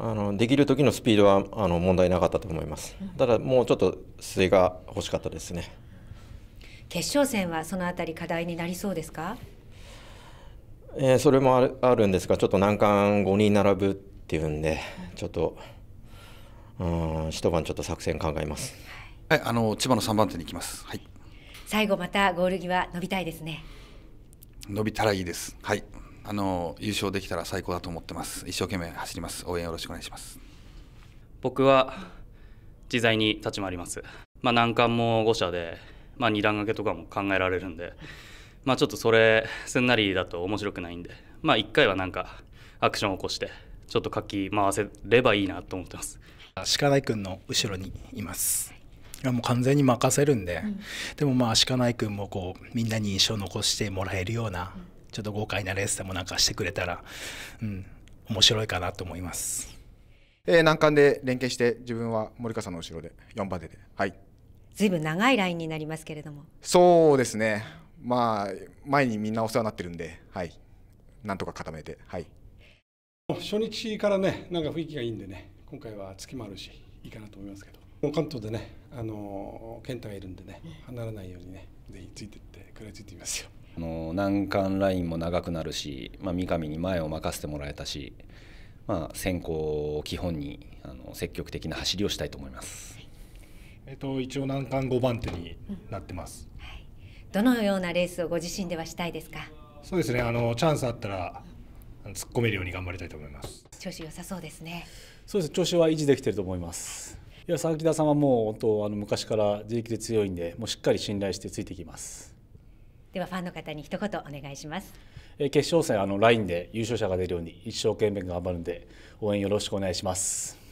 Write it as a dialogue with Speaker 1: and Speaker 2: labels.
Speaker 1: あのできる時のスピードはあの問題なかったと思います。ただもうちょっと水が欲しかったですね。
Speaker 2: 決勝戦はそのあたり課題になりそうですか？
Speaker 1: えー、それもあるあるんですが、ちょっと難関5人並ぶっていうんで、ちょっと、一晩ちょっと作戦考えます。はい、あの千葉の3番手に行きます。はい。
Speaker 2: 最後またゴール際伸びたいですね。
Speaker 1: 伸びたらいいです。はい。あの優勝できたら最高だと思ってます一生懸命走ります応援よろしくお願いします
Speaker 2: 僕は自在に立ち回ります、まあ、難関も5社で、まあ、2段掛けとかも考えられるんで、まあ、ちょっとそれすんなりだと面白くないんで、まあ、1回はなんかアクションを起こしてちょっと書き回せればいいなと思ってます
Speaker 1: 鹿内くんの後ろにいますいやもう完全に任せるんで、うん、でもまあ鹿内くんもこうみんなに印象を残してもらえるようなちょっと豪快なレースでもなんかしてくれたら、うん、面白いかなと思います。えー、難関で連携して自分は森川さんの後ろで4番手で、はい、
Speaker 2: ずいぶん長いラインになりますけれども
Speaker 1: そうですねまあ前にみんなお世話になってるんで、はい、なんとか固めて、はい、初日からねなんか雰囲気がいいんでね今回は月もあるしいいかなと思いますけど関東でねあの健太がいるんでね離れないようにねぜひついてって食らいついてみますよ。あ
Speaker 2: の難関ラインも長くなるし、まあ、三上に前を任せてもらえたし、まあ、先行を基本にあの積極的な走りをしたいと思います。
Speaker 1: えっと、一応難関5番手になってます、うんはい、
Speaker 2: どのようなレースをご自身ではしたいですか
Speaker 1: そうですねあのチャンスあったら突っ込めるように頑張りたいと思います
Speaker 2: 調子良さそうですね
Speaker 1: そうです調子は維持できてると思いますいや佐々木田さんはもう本当あの
Speaker 2: 昔から自力で強いんでもうしっかり信頼してついてきますではファンの方に一言お願いします。決勝戦あのラインで優勝者が出るように一生懸命頑張るんで
Speaker 1: 応援よろしくお願いします。